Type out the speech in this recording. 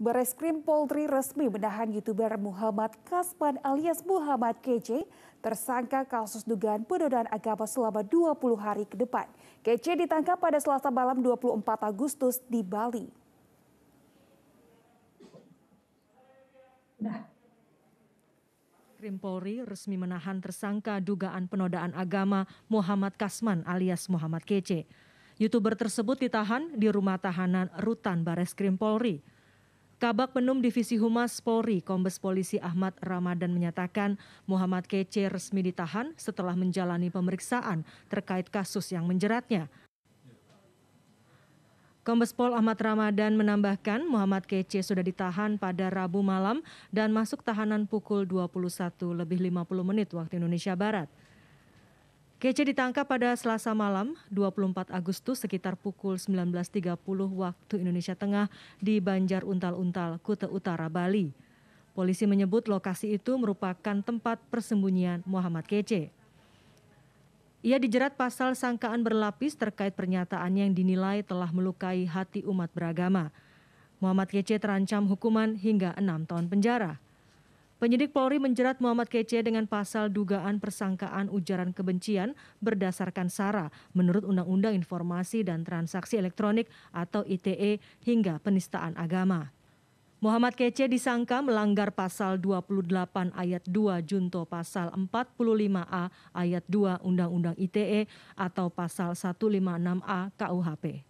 Bareskrim Polri resmi menahan YouTuber Muhammad Kasman alias Muhammad KJ tersangka kasus dugaan penodaan agama selama 20 hari ke depan. KJ ditangkap pada selasa malam 24 Agustus di Bali. Nah, Krim Polri resmi menahan tersangka dugaan penodaan agama Muhammad Kasman alias Muhammad Kece. Youtuber tersebut ditahan di rumah tahanan Rutan Bareskrim Polri. Kabak Penum Divisi Humas Polri, Kombes Polisi Ahmad Ramadan menyatakan Muhammad Kece resmi ditahan setelah menjalani pemeriksaan terkait kasus yang menjeratnya. Kombes Pol Ahmad Ramadan menambahkan Muhammad Kece sudah ditahan pada Rabu malam dan masuk tahanan pukul 21 lebih 50 menit waktu Indonesia Barat. Kece ditangkap pada Selasa malam 24 Agustus sekitar pukul 19.30 waktu Indonesia Tengah di Banjar Untal-Untal, Kuta Utara, Bali. Polisi menyebut lokasi itu merupakan tempat persembunyian Muhammad Kece. Ia dijerat pasal sangkaan berlapis terkait pernyataan yang dinilai telah melukai hati umat beragama. Muhammad Kece terancam hukuman hingga enam tahun penjara. Penyidik Polri menjerat Muhammad Kece dengan pasal dugaan persangkaan ujaran kebencian berdasarkan SARA menurut Undang-Undang Informasi dan Transaksi Elektronik atau ITE hingga penistaan agama. Muhammad Kece disangka melanggar pasal 28 ayat 2 junto pasal 45A ayat 2 Undang-Undang ITE atau pasal 156A KUHP.